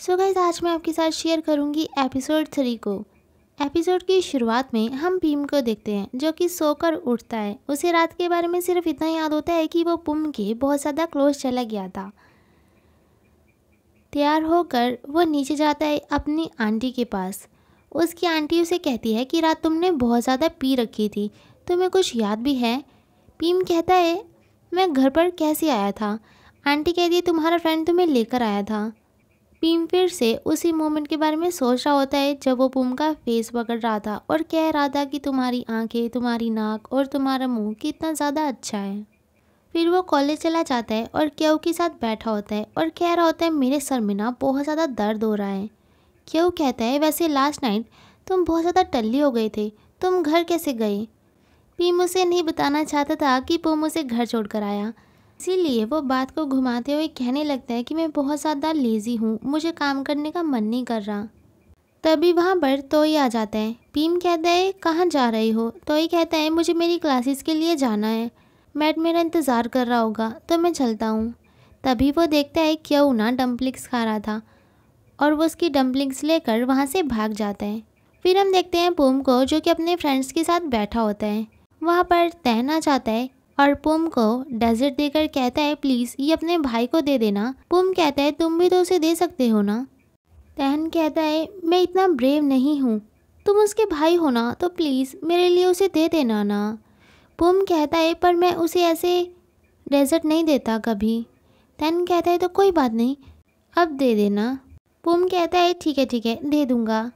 so guys आज मैं आपके साथ शेयर करूँगी एपिसोड थ्री को एपिसोड की शुरुआत में हम भीम को देखते हैं जो कि सोकर उठता है उसे रात के बारे में सिर्फ इतना याद होता है कि वो पुम के बहुत ज़्यादा क्लोज चला गया था तैयार होकर वो नीचे जाता है अपनी आंटी के पास उसकी आंटी उसे कहती है कि रात तुमने बहुत ज़्यादा पी रखी थी तुम्हें कुछ याद भी है पीम कहता है मैं घर पर कैसे आया था आंटी कहती है तुम्हारा फ्रेंड तुम्हें लेकर आया था पीम फिर से उसी मोमेंट के बारे में सोच रहा होता है जब वो पुम का फेस पकड़ रहा था और कह रहा था कि तुम्हारी आंखें तुम्हारी नाक और तुम्हारा मुंह कितना ज़्यादा अच्छा है फिर वो कॉलेज चला जाता है और क्यू के साथ बैठा होता है और कह रहा होता है मेरे सर में ना बहुत ज़्यादा दर्द हो रहा है क्यों कहता है वैसे लास्ट नाइट तुम बहुत ज़्यादा टल्ली हो गए थे तुम घर कैसे गए पीम उसे नहीं बताना चाहता था कि पुम उसे घर छोड़कर आया इसीलिए वो बात को घुमाते हुए कहने लगता है कि मैं बहुत ज़्यादा लेज़ी हूँ मुझे काम करने का मन नहीं कर रहा तभी वहाँ पर तोई आ जाता है भीम कहता है कहाँ जा रही हो तोई कहता है मुझे मेरी क्लासेस के लिए जाना है मैट मेरा इंतज़ार कर रहा होगा तो मैं चलता हूँ तभी वो देखता है क्यों ना डम्पलिंग्स खा रहा था और वो उसकी डम्पलिंग्स लेकर वहाँ से भाग जाता है फिर हम देखते हैं पूम को जो कि अपने फ्रेंड्स के साथ बैठा होता है वहाँ पर तहना चाहता है और पुम को डेजर्ट देकर कहता है प्लीज़ ये अपने भाई को दे देना पुम कहता है तुम भी तो उसे दे सकते हो ना तहन कहता है मैं इतना ब्रेव नहीं हूँ तुम उसके भाई हो ना तो प्लीज़ मेरे लिए उसे दे देना ना पुम कहता है पर मैं उसे ऐसे डेजर्ट नहीं देता कभी तहन कहता है तो कोई बात नहीं अब दे देना पुम कहता है ठीक है ठीक है दे दूँगा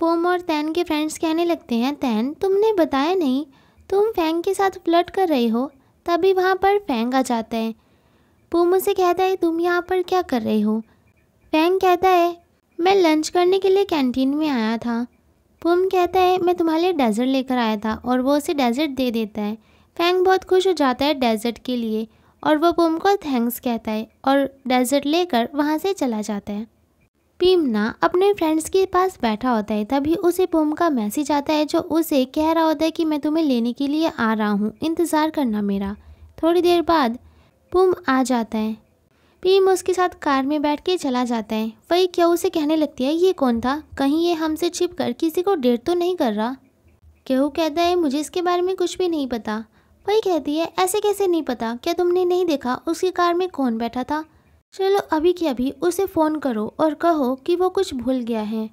पुम और तैन के फ्रेंड्स कहने लगते हैं तैन तुमने बताया नहीं तुम फैंग के साथ फ्लर्ट कर रहे हो तभी वहाँ पर फैंग आ जाता है पुम से कहता है तुम यहाँ पर क्या कर रहे हो फैंग कहता है मैं लंच करने के लिए कैंटीन में आया था पुम कहता है मैं तुम्हारे लिए डेजर्ट लेकर आया था और वो उसे डेजर्ट दे देता है फैंग बहुत खुश हो जाता है डेजर्ट के लिए और वो पुम को थैंक्स कहता है और डेजर्ट लेकर वहाँ से चला जाता है ना अपने फ्रेंड्स के पास बैठा होता है तभी उसे पोम का मैसेज आता है जो उसे कह रहा होता है कि मैं तुम्हें लेने के लिए आ रहा हूँ इंतज़ार करना मेरा थोड़ी देर बाद पुम आ जाता है पीम उसके साथ कार में बैठ के चला जाता है वही क्या उसे कहने लगती है ये कौन था कहीं ये हमसे छिप कर किसी को डेट तो नहीं कर रहा केहू कहता है मुझे इसके बारे में कुछ भी नहीं पता वही कहती है ऐसे कैसे नहीं पता क्या तुमने नहीं देखा उसकी कार में कौन बैठा था चलो अभी के अभी उसे फ़ोन करो और कहो कि वो कुछ भूल गया है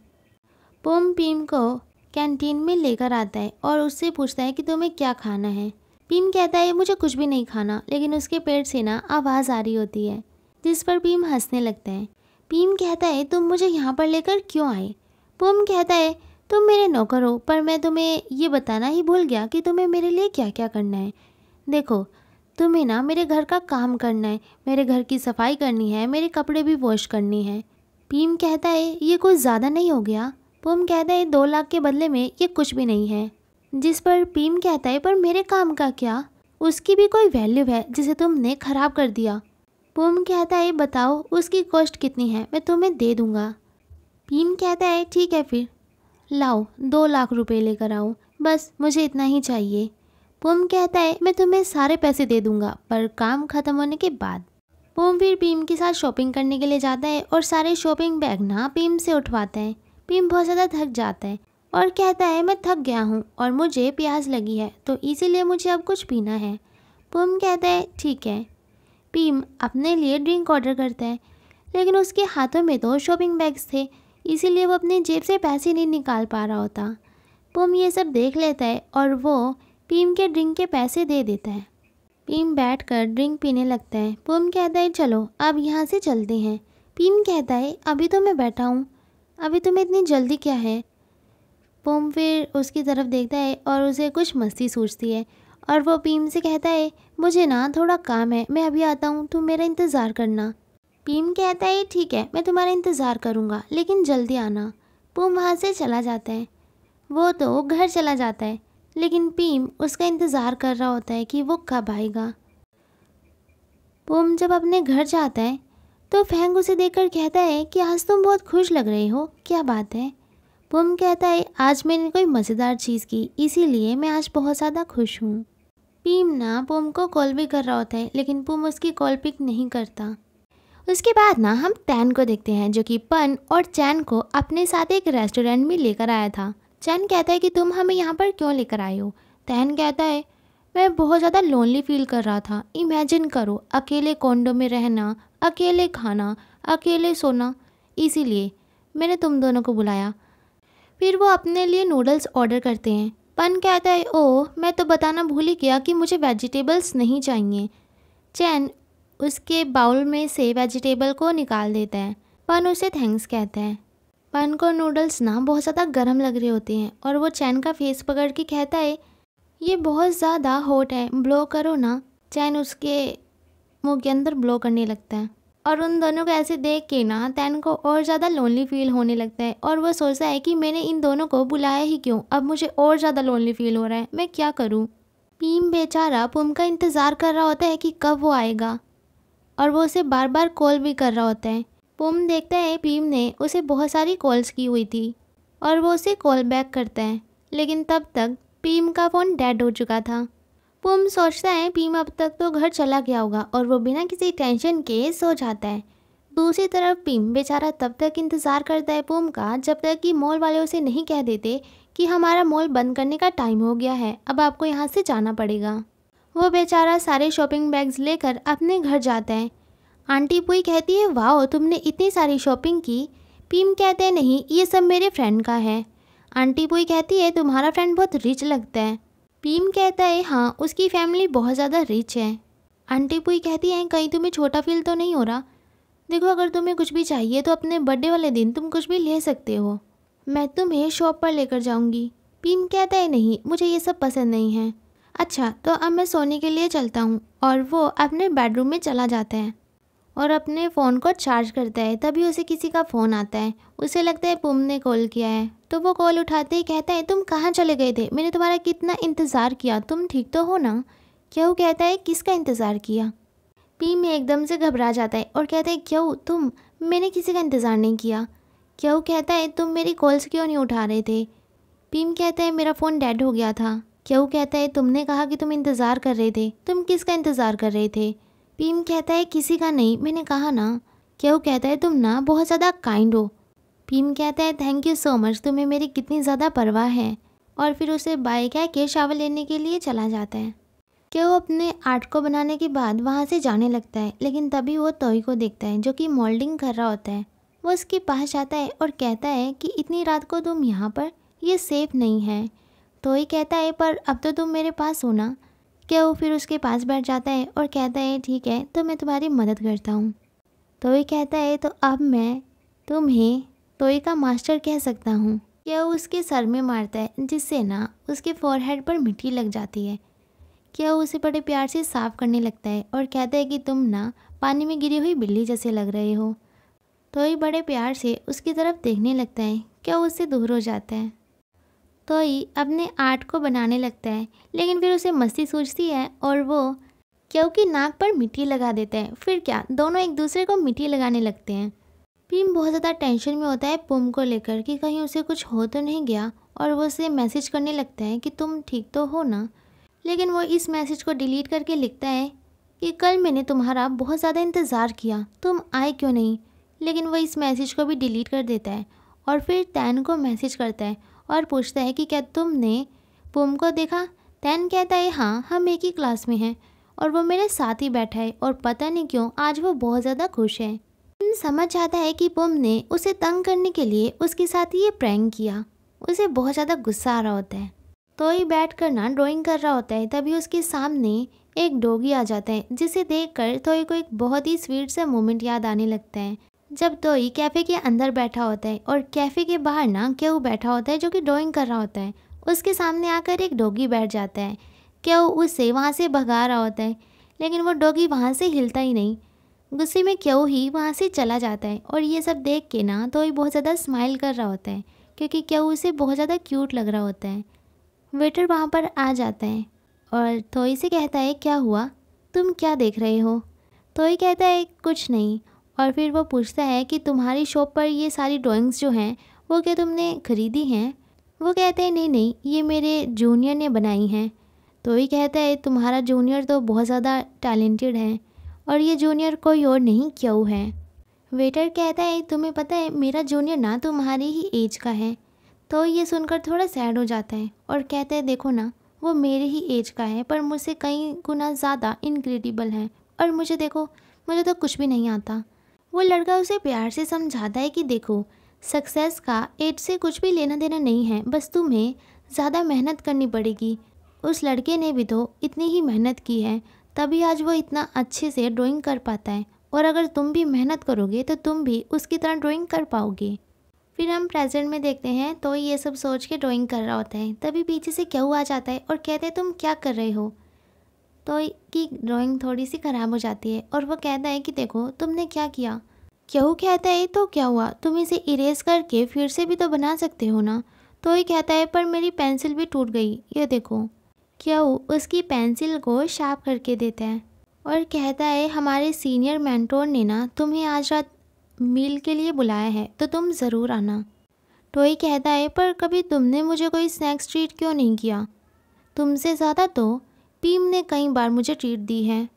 पोम पीम को कैंटीन में लेकर आता है और उससे पूछता है कि तुम्हें क्या खाना है पीम कहता है मुझे कुछ भी नहीं खाना लेकिन उसके पेट से ना आवाज़ आ रही होती है जिस पर पीम हंसने लगता है पीम कहता है तुम मुझे यहाँ पर लेकर क्यों आए पोम कहता है तुम मेरे नौकर हो पर मैं तुम्हें ये बताना ही भूल गया कि तुम्हें मेरे लिए क्या क्या करना है देखो तुम्हें ना मेरे घर का काम करना है मेरे घर की सफाई करनी है मेरे कपड़े भी वॉश करनी है पीम कहता है ये कुछ ज़्यादा नहीं हो गया पूम कहता है दो लाख के बदले में ये कुछ भी नहीं है जिस पर पीम कहता है पर मेरे काम का क्या उसकी भी कोई वैल्यू है जिसे तुमने ख़राब कर दिया पूम कहता है बताओ उसकी कॉस्ट कितनी है मैं तुम्हें दे दूँगा पीम कहता है ठीक है फिर लाओ दो लाख रुपए लेकर आओ बस मुझे इतना ही चाहिए पोम कहता है मैं तुम्हें सारे पैसे दे दूंगा पर काम खत्म होने के बाद पोम फिर भीम के साथ शॉपिंग करने के लिए जाता है और सारे शॉपिंग बैग ना भीम से उठवाते हैं भीम बहुत ज़्यादा थक जाता है और कहता है मैं थक गया हूँ और मुझे प्यास लगी है तो इसीलिए मुझे अब कुछ पीना है पोम कहता है ठीक है भीम अपने लिए ड्रिंक ऑर्डर करता है लेकिन उसके हाथों में दो शॉपिंग बैग्स थे इसीलिए वो अपनी जेब से पैसे नहीं निकाल पा रहा होता पोम ये सब देख लेता है और वो पीम के ड्रिंक के पैसे दे देता है पीम बैठकर ड्रिंक पीने लगता है पूम कहता है चलो अब यहाँ से चलते हैं पीम कहता है अभी तो मैं बैठा हूँ अभी तुम्हें इतनी जल्दी क्या है पूम फिर उसकी तरफ देखता है और उसे कुछ मस्ती सोचती है और वो पीम से कहता है मुझे ना थोड़ा काम है मैं अभी आता हूँ तुम मेरा इंतज़ार करना पीम कहता है ठीक है मैं तुम्हारा इंतज़ार करूँगा लेकिन जल्दी आना पूम वहाँ से चला जाता है वो तो घर चला जाता है लेकिन पीम उसका इंतज़ार कर रहा होता है कि वो कब आएगा पुम जब अपने घर जाता है तो फेंग उसे देखकर कहता है कि आज तुम बहुत खुश लग रहे हो क्या बात है पुम कहता है आज मैंने कोई मज़ेदार चीज़ की इसीलिए मैं आज बहुत ज़्यादा खुश हूँ पीम ना पुम को कॉल भी कर रहा होता है लेकिन पुम उसकी कॉल पिक नहीं करता उसके बाद ना हम टैन को देखते हैं जो कि पन और चैन को अपने साथ एक रेस्टोरेंट में लेकर आया था चैन कहता है कि तुम हमें यहाँ पर क्यों लेकर आए हो तैन कहता है मैं बहुत ज़्यादा लोनली फील कर रहा था इमेजिन करो अकेले कोंडो में रहना अकेले खाना अकेले सोना इसीलिए मैंने तुम दोनों को बुलाया फिर वो अपने लिए नूडल्स ऑर्डर करते हैं पन कहता है ओ मैं तो बताना भूल ही गया कि मुझे वेजिटेबल्स नहीं चाहिए चैन उसके बाउल में से वेजिटेबल को निकाल देता है पन उसे थैंक्स कहते हैं पान को नूडल्स ना बहुत ज़्यादा गर्म लग रहे होते हैं और वो चैन का फेस पकड़ के कहता है ये बहुत ज़्यादा हॉट है ब्लो करो ना चैन उसके मुँह के अंदर ब्लो करने लगता है और उन दोनों को ऐसे देख के ना तैन को और ज़्यादा लोनली फील होने लगता है और वो सोचता है कि मैंने इन दोनों को बुलाया ही क्यों अब मुझे और ज़्यादा लोनली फील हो रहा है मैं क्या करूँ पीम बेचारा पुम का इंतज़ार कर रहा होता है कि कब वो आएगा और वो उसे बार बार कॉल भी कर रहा होता है पुम देखता है भीम ने उसे बहुत सारी कॉल्स की हुई थी और वो उसे कॉल बैक करता है लेकिन तब तक भीम का फ़ोन डेड हो चुका था पुम सोचता है भीम अब तक तो घर चला गया होगा और वो बिना किसी टेंशन के सो जाता है दूसरी तरफ भीम बेचारा तब तक इंतज़ार करता है पुम का जब तक कि मॉल वाले उसे नहीं कह देते कि हमारा मॉल बंद करने का टाइम हो गया है अब आपको यहाँ से जाना पड़ेगा वो बेचारा सारे शॉपिंग बैग्स लेकर अपने घर जाता है आंटी पुई कहती है वाह तुमने इतनी सारी शॉपिंग की पीम कहते हैं नहीं ये सब मेरे फ्रेंड का है आंटी पुई कहती है तुम्हारा फ्रेंड बहुत रिच लगता है पीम कहता है हाँ उसकी फैमिली बहुत ज़्यादा रिच है आंटी पुई कहती है कहीं तुम्हें छोटा फील तो नहीं हो रहा देखो अगर तुम्हें कुछ भी चाहिए तो अपने बर्थडे वाले दिन तुम कुछ भी ले सकते हो मैं तुम्हें शॉप पर लेकर जाऊंगी पीम कहता है नहीं मुझे ये सब पसंद नहीं है अच्छा तो अब मैं सोने के लिए चलता हूँ और वो अपने बेडरूम में चला जाता है और अपने फ़ोन को चार्ज करता है तभी उसे किसी का फ़ोन आता है उसे लगता है पुम ने कॉल किया है तो वो कॉल उठाते ही कहता है तुम कहाँ चले गए थे मैंने तुम्हारा कितना इंतज़ार किया तुम ठीक तो हो ना क्यों कहता है किसका इंतज़ार किया पी में एकदम से घबरा जाता है और कहता है क्यों तुम मैंने किसी का इंतज़ार नहीं किया क्यों कहता है तुम मेरी कॉल्स क्यों नहीं उठा रहे थे पीम कहता है मेरा फ़ोन डेड हो गया था क्यों कहता है तुमने कहा कि तुम इंतज़ार कर रहे थे तुम किसका इंतज़ार कर रहे थे भीम कहता है किसी का नहीं मैंने कहा ना क्या वो कहता है तुम ना बहुत ज़्यादा काइंड हो भीम कहता है थैंक यू सो मच तुम्हें मेरी कितनी ज़्यादा परवाह है और फिर उसे बाइक या के शावर लेने के लिए चला जाता है क्या वो अपने आर्ट को बनाने के बाद वहाँ से जाने लगता है लेकिन तभी वो तोई को देखता है जो कि मोल्डिंग कर रहा होता है वो उसके पास जाता है और कहता है कि इतनी रात को तुम यहाँ पर ये सेफ नहीं है तोई कहता है पर अब तो तुम मेरे पास हो ना क्या वो फिर उसके पास बैठ जाता है और कहता है ठीक है तो मैं तुम्हारी मदद करता हूँ ये कहता है तो अब मैं तुम्हें तोई का मास्टर कह सकता हूँ क्या वो उसके सर में मारता है जिससे ना उसके फोरहेड पर मिट्टी लग जाती है क्या वो उसे बड़े प्यार से साफ करने लगता है और कहता है कि तुम ना पानी में गिरी हुई बिल्ली जैसे लग रहे हो तोई बड़े प्यार से उसकी तरफ देखने लगता है क्या वो उससे दूर हो जाता है तोई अपने आर्ट को बनाने लगता है लेकिन फिर उसे मस्ती सूझती है और वो क्योंकि नाक पर मिट्टी लगा देते हैं फिर क्या दोनों एक दूसरे को मिट्टी लगाने लगते हैं पिम बहुत ज़्यादा टेंशन में होता है पुम को लेकर कि कहीं उसे कुछ हो तो नहीं गया और वो उसे मैसेज करने लगता है कि तुम ठीक तो हो ना लेकिन वो इस मैसेज को डिलीट करके लिखता है कि कल मैंने तुम्हारा बहुत ज़्यादा इंतज़ार किया तुम आए क्यों नहीं लेकिन वो इस मैसेज को भी डिलीट कर देता है और फिर तैन को मैसेज करता है और पूछता है कि क्या तुमने पुम को देखा तैन कहता है हाँ हम एक ही क्लास में हैं और वो मेरे साथ ही बैठा है और पता नहीं क्यों आज वो बहुत ज़्यादा खुश है तैन समझ आता है कि पुम ने उसे तंग करने के लिए उसके साथ ये प्रैंक किया उसे बहुत ज़्यादा गुस्सा आ रहा होता है तो ही बैठ कर ना ड्रॉइंग कर रहा होता है तभी उसके सामने एक डोगी आ जाता है जिसे देखकर तोई को एक बहुत ही स्वीट सा मोमेंट याद आने लगता है जब दोई तो कैफ़े के अंदर बैठा होता है और कैफ़े के बाहर ना क्यों बैठा होता है जो कि ड्राइंग कर रहा होता है उसके सामने आकर एक डोगी बैठ जाता है क्यों उसे वहाँ से भगा रहा होता है लेकिन वो डोगी वहाँ से हिलता ही नहीं गुस्से में क्यों ही वहाँ से चला जाता है और ये सब देख के ना दोई तो बहुत ज़्यादा स्माइल कर रहा होता है क्योंकि क्यों उसे बहुत ज़्यादा क्यूट लग रहा होता है वेटर वहाँ पर आ जाते हैं और थोई से कहता है क्या हुआ तुम क्या देख रहे हो तोई कहता है कुछ नहीं और फिर वो पूछता है कि तुम्हारी शॉप पर ये सारी ड्राइंग्स जो हैं वो क्या तुमने ख़रीदी हैं वो कहते हैं नहीं नहीं ये मेरे जूनियर ने बनाई हैं तो ही कहता है तुम्हारा जूनियर तो बहुत ज़्यादा टैलेंटेड है और ये जूनियर कोई और नहीं क्यों है वेटर कहता है तुम्हें पता है मेरा जूनियर ना तुम्हारी ही एज का है तो ये सुनकर थोड़ा सैड हो जाता है और कहते हैं देखो ना वो मेरे ही एज का है पर मुझसे कई गुना ज़्यादा इनक्रेडिबल है और मुझे देखो मुझे तो कुछ भी नहीं आता वो लड़का उसे प्यार से समझाता है कि देखो सक्सेस का एड से कुछ भी लेना देना नहीं है बस तुम्हें ज़्यादा मेहनत करनी पड़ेगी उस लड़के ने भी तो इतनी ही मेहनत की है तभी आज वो इतना अच्छे से ड्राइंग कर पाता है और अगर तुम भी मेहनत करोगे तो तुम भी उसकी तरह ड्राइंग कर पाओगे फिर हम प्रेजेंट में देखते हैं तो ये सब सोच के ड्राइंग कर रहा होता है तभी पीछे से क्यों आ जाता है और कहते हैं तुम क्या कर रहे हो तो की ड्राइंग थोड़ी सी ख़राब हो जाती है और वो कहता है कि देखो तुमने क्या किया क्यों कहता है तो क्या हुआ तुम इसे इरेज करके फिर से भी तो बना सकते हो ना तो ही कहता है पर मेरी पेंसिल भी टूट गई ये देखो क्यों उसकी पेंसिल को शार्प करके देता है और कहता है हमारे सीनियर मैंटोर ने ना तुम्हें आज रात मील के लिए बुलाया है तो तुम ज़रूर आना टोई तो कहता है पर कभी तुमने मुझे कोई स्नैक्स ट्रीट क्यों नहीं किया तुमसे ज़्यादा तो पीम ने कई बार मुझे ट्रीट दी है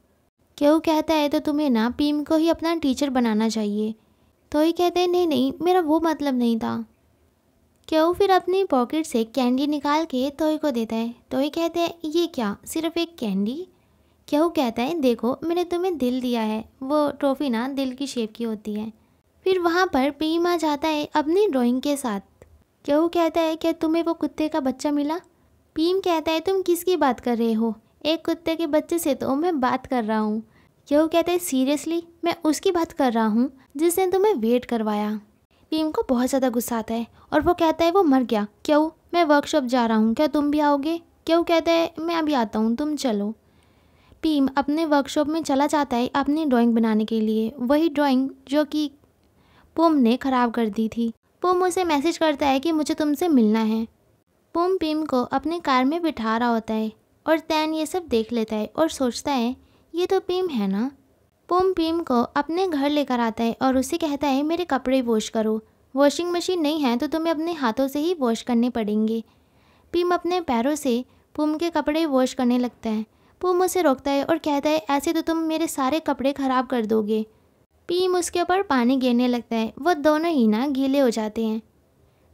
केहू कहता है तो तुम्हें ना पीम को ही अपना टीचर बनाना चाहिए तो ही कहते हैं नहीं नहीं मेरा वो मतलब नहीं था केहू फिर अपनी पॉकेट से कैंडी निकाल के तोई को देता है तो ही कहते हैं ये क्या सिर्फ एक कैंडी केहू कहता है देखो मैंने तुम्हें दिल दिया है वो ट्रॉफ़ी ना दिल की शेप की होती है फिर वहाँ पर पीम आ जाता है अपनी ड्राइंग के साथ केहू कहता है क्या तुम्हें वो कुत्ते का बच्चा मिला पीम कहता है तुम किसकी बात कर रहे हो एक कुत्ते के बच्चे से तो मैं बात कर रहा हूँ यह कहते सीरियसली मैं उसकी बात कर रहा हूँ जिसने तुम्हें वेट करवाया भीम को बहुत ज़्यादा गुस्सा आता है और वो कहता है वो मर गया क्यों मैं वर्कशॉप जा रहा हूँ क्या तुम भी आओगे क्यों कहता है मैं अभी आता हूँ तुम चलो भीम अपने वर्कशॉप में चला जाता है अपनी ड्राइंग बनाने के लिए वही ड्राइंग जो कि पोम ने ख़राब कर दी थी पोम उसे मैसेज करता है कि मुझे तुमसे मिलना है पोम भीम को अपनी कार में बिठा रहा होता है और तैन ये सब देख लेता है और सोचता है ये तो पीम है ना पोम पीम को अपने घर लेकर आता है और उसे कहता है मेरे कपड़े वॉश करो वॉशिंग मशीन नहीं है तो तुम्हें अपने हाथों से ही वॉश करने पड़ेंगे पीम अपने पैरों से पुम के कपड़े वॉश करने लगता है पुम उसे रोकता है और कहता है ऐसे तो तुम मेरे सारे कपड़े ख़राब कर दोगे पीम उसके ऊपर पानी गिरने लगता है वह दोनों ही ना गीले हो जाते हैं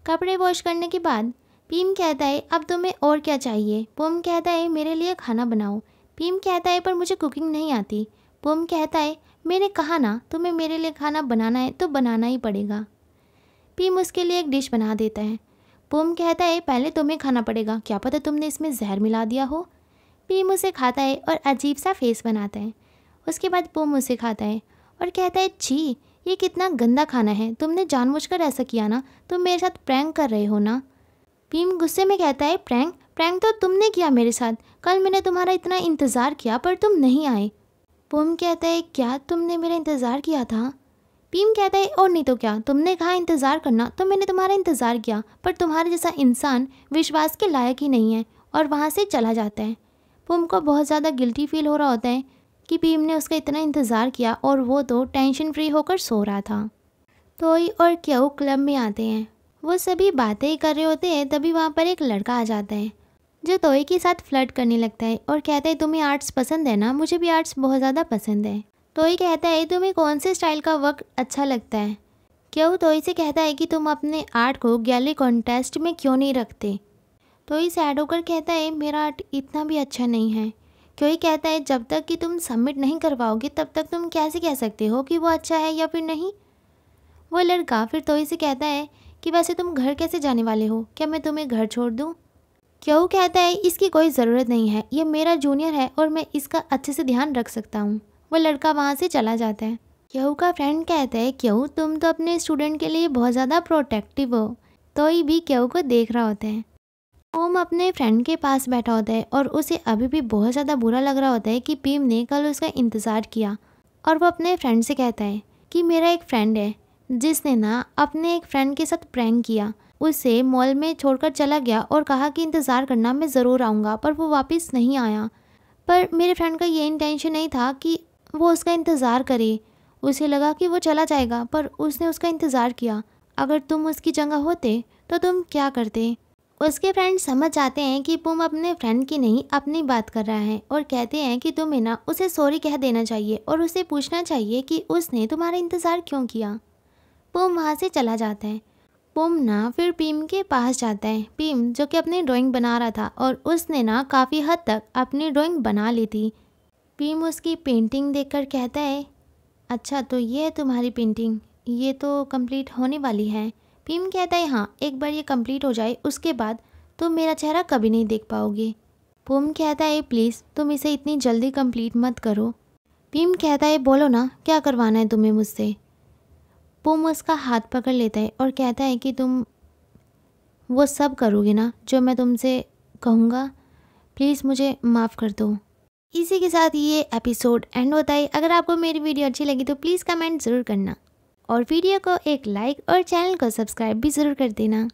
कपड़े वॉश करने के बाद पीम कहता है अब तुम्हें और क्या चाहिए पुम कहता है मेरे लिए खाना बनाओ पीम कहता है पर मुझे कुकिंग नहीं आती पुम कहता है मैंने कहा ना तुम्हें मेरे लिए खाना बनाना है तो बनाना ही पड़ेगा पीम उसके लिए एक डिश बना देता है पुम कहता है पहले तुम्हें खाना पड़ेगा क्या पता तुमने इसमें जहर मिला दिया हो पीम उसे खाता है और अजीब सा फेस बनाता है उसके बाद पुम उसे खाता है और कहता है छी ये कितना गंदा खाना है तुमने जानबूझकर ऐसा किया ना तुम मेरे साथ प्रैंक कर रहे हो ना भीम गुस्से में कहता है प्रैंक प्रैंक तो तुमने किया मेरे साथ कल मैंने तुम्हारा इतना इंतज़ार किया पर तुम नहीं आए पूम कहता है क्या तुमने मेरा इंतज़ार किया था भीम कहता है और नहीं तो क्या तुमने कहा इंतज़ार करना तो मैंने तुम्हारा इंतज़ार किया पर तुम्हारे जैसा इंसान विश्वास के लायक ही नहीं है और वहाँ से चला जाता है पूम को बहुत ज़्यादा गिल्टी फील हो रहा होता है कि भीम ने उसका इतना इंतज़ार किया और वो तो टेंशन फ्री होकर सो रहा था तोई और क्यों क्लब में आते हैं वो सभी बातें कर रहे होते हैं तभी वहाँ पर एक लड़का आ जाता है जो तोए के साथ फ्लर्ट करने लगता है और कहता है तुम्हें आर्ट्स पसंद है ना मुझे भी आर्ट्स बहुत ज़्यादा पसंद है तोए कहता है तुम्हें कौन से स्टाइल का वर्क अच्छा लगता है क्यों तोई से कहता है कि तुम अपने आर्ट को गैलरी कॉन्टेस्ट में क्यों नहीं रखते तोई सैड होकर कहता है मेरा आर्ट इतना भी अच्छा नहीं है क्यों कहता है जब तक कि तुम सबमिट नहीं करवाओगे तब तक तुम कैसे कह सकते हो कि वो अच्छा है या फिर नहीं वो लड़का फिर तोई से कहता है कि वैसे तुम घर कैसे जाने वाले हो क्या मैं तुम्हें घर छोड़ दूँ क्यों कहता है इसकी कोई ज़रूरत नहीं है यह मेरा जूनियर है और मैं इसका अच्छे से ध्यान रख सकता हूँ वह लड़का वहाँ से चला जाता है क्यों का फ्रेंड कहता है क्यों तुम तो अपने स्टूडेंट के लिए बहुत ज़्यादा प्रोटेक्टिव हो तो ही भी क्यों को देख रहा होता है ओम अपने फ्रेंड के पास बैठा होता है और उसे अभी भी बहुत ज़्यादा बुरा लग रहा होता है कि पीम ने कल उसका इंतज़ार किया और वो अपने फ्रेंड से कहता है कि मेरा एक फ्रेंड है जिसने ना अपने एक फ्रेंड के साथ प्रैंक किया उसे मॉल में छोड़कर चला गया और कहा कि इंतज़ार करना मैं ज़रूर आऊँगा पर वो वापस नहीं आया पर मेरे फ्रेंड का ये इंटेंशन नहीं था कि वो उसका इंतज़ार करे उसे लगा कि वो चला जाएगा पर उसने उसका इंतज़ार किया अगर तुम उसकी जगह होते तो तुम क्या करते उसके फ्रेंड समझ जाते हैं कि तुम अपने फ्रेंड की नहीं अपनी बात कर रहा है और कहते हैं कि तुम्हें ना उसे सॉरी कह देना चाहिए और उसे पूछना चाहिए कि उसने तुम्हारा इंतज़ार क्यों किया पोम वहाँ से चला जाता है पोम ना फिर पीम के पास जाता है पीम जो कि अपनी ड्राइंग बना रहा था और उसने ना काफ़ी हद तक अपनी ड्राइंग बना ली थी पीम उसकी पेंटिंग देखकर कहता है अच्छा तो ये है तुम्हारी पेंटिंग ये तो कंप्लीट होने वाली है पीम कहता है हाँ एक बार ये कंप्लीट हो जाए उसके बाद तुम मेरा चेहरा कभी नहीं देख पाओगे पोम कहता है प्लीज़ तुम इसे इतनी जल्दी कंप्लीट मत करो पीम कहता है बोलो ना क्या करवाना है तुम्हें मुझसे पूम उसका हाथ पकड़ लेता है और कहता है कि तुम वो सब करोगे ना जो मैं तुमसे कहूँगा प्लीज़ मुझे माफ़ कर दो इसी के साथ ये एपिसोड एंड होता है अगर आपको मेरी वीडियो अच्छी लगी तो प्लीज़ कमेंट ज़रूर करना और वीडियो को एक लाइक और चैनल को सब्सक्राइब भी ज़रूर कर देना